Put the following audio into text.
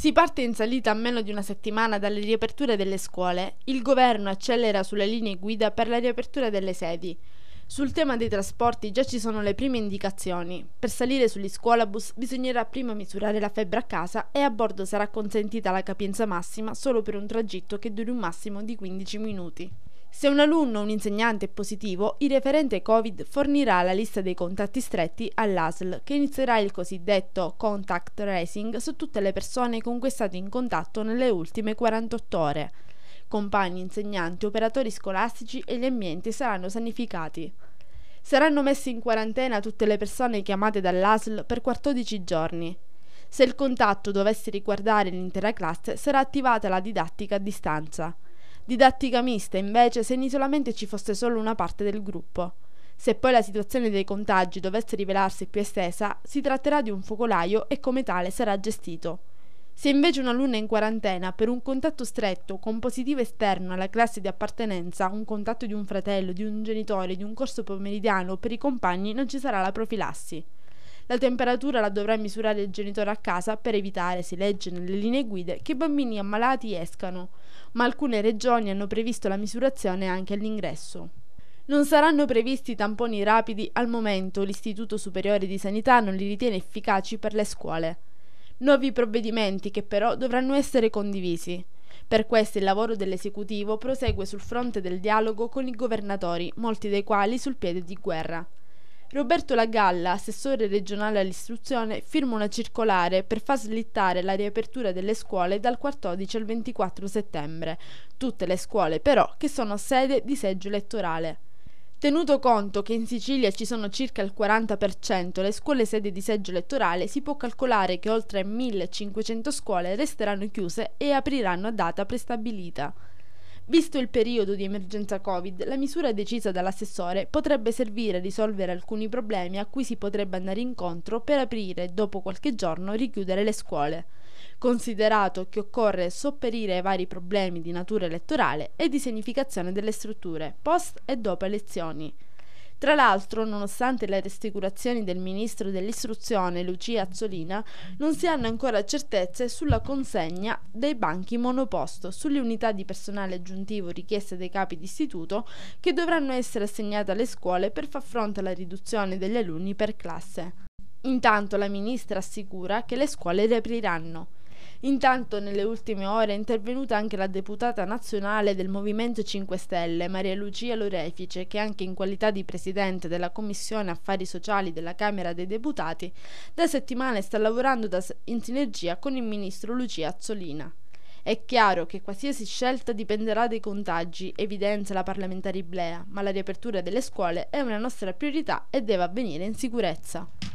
Si parte in salita a meno di una settimana dalle riaperture delle scuole. Il governo accelera sulle linee guida per la riapertura delle sedi. Sul tema dei trasporti già ci sono le prime indicazioni. Per salire sugli scuolabus bisognerà prima misurare la febbre a casa e a bordo sarà consentita la capienza massima solo per un tragitto che duri un massimo di 15 minuti. Se un alunno o un insegnante è positivo, il referente Covid fornirà la lista dei contatti stretti all'ASL, che inizierà il cosiddetto contact tracing su tutte le persone con cui è stato in contatto nelle ultime 48 ore. Compagni, insegnanti, operatori scolastici e gli ambienti saranno sanificati. Saranno messe in quarantena tutte le persone chiamate dall'ASL per 14 giorni. Se il contatto dovesse riguardare l'intera classe, sarà attivata la didattica a distanza. Didattica mista, invece, se in isolamento ci fosse solo una parte del gruppo. Se poi la situazione dei contagi dovesse rivelarsi più estesa, si tratterà di un focolaio e come tale sarà gestito. Se invece un alunno è in quarantena per un contatto stretto con positivo esterno alla classe di appartenenza, un contatto di un fratello, di un genitore, di un corso pomeridiano o per i compagni non ci sarà la profilassi. La temperatura la dovrà misurare il genitore a casa per evitare, si legge nelle linee guida, che i bambini ammalati escano, ma alcune regioni hanno previsto la misurazione anche all'ingresso. Non saranno previsti tamponi rapidi al momento, l'Istituto Superiore di Sanità non li ritiene efficaci per le scuole. Nuovi provvedimenti che però dovranno essere condivisi. Per questo il lavoro dell'esecutivo prosegue sul fronte del dialogo con i governatori, molti dei quali sul piede di guerra. Roberto Lagalla, assessore regionale all'istruzione, firma una circolare per far slittare la riapertura delle scuole dal 14 al 24 settembre, tutte le scuole però che sono sede di seggio elettorale. Tenuto conto che in Sicilia ci sono circa il 40% le scuole sede di seggio elettorale, si può calcolare che oltre 1500 scuole resteranno chiuse e apriranno a data prestabilita. Visto il periodo di emergenza Covid, la misura decisa dall'assessore potrebbe servire a risolvere alcuni problemi a cui si potrebbe andare incontro per aprire e dopo qualche giorno richiudere le scuole considerato che occorre sopperire ai vari problemi di natura elettorale e di sanificazione delle strutture post e dopo elezioni. Tra l'altro, nonostante le rassicurazioni del ministro dell'istruzione Lucia Azzolina, non si hanno ancora certezze sulla consegna dei banchi monoposto, sulle unità di personale aggiuntivo richieste dai capi d'istituto che dovranno essere assegnate alle scuole per far fronte alla riduzione degli alunni per classe. Intanto la ministra assicura che le scuole riapriranno. Intanto nelle ultime ore è intervenuta anche la deputata nazionale del Movimento 5 Stelle, Maria Lucia Lorefice, che anche in qualità di presidente della Commissione Affari Sociali della Camera dei Deputati, da settimane sta lavorando da, in sinergia con il ministro Lucia Azzolina. È chiaro che qualsiasi scelta dipenderà dai contagi, evidenzia la parlamentare Iblea, ma la riapertura delle scuole è una nostra priorità e deve avvenire in sicurezza.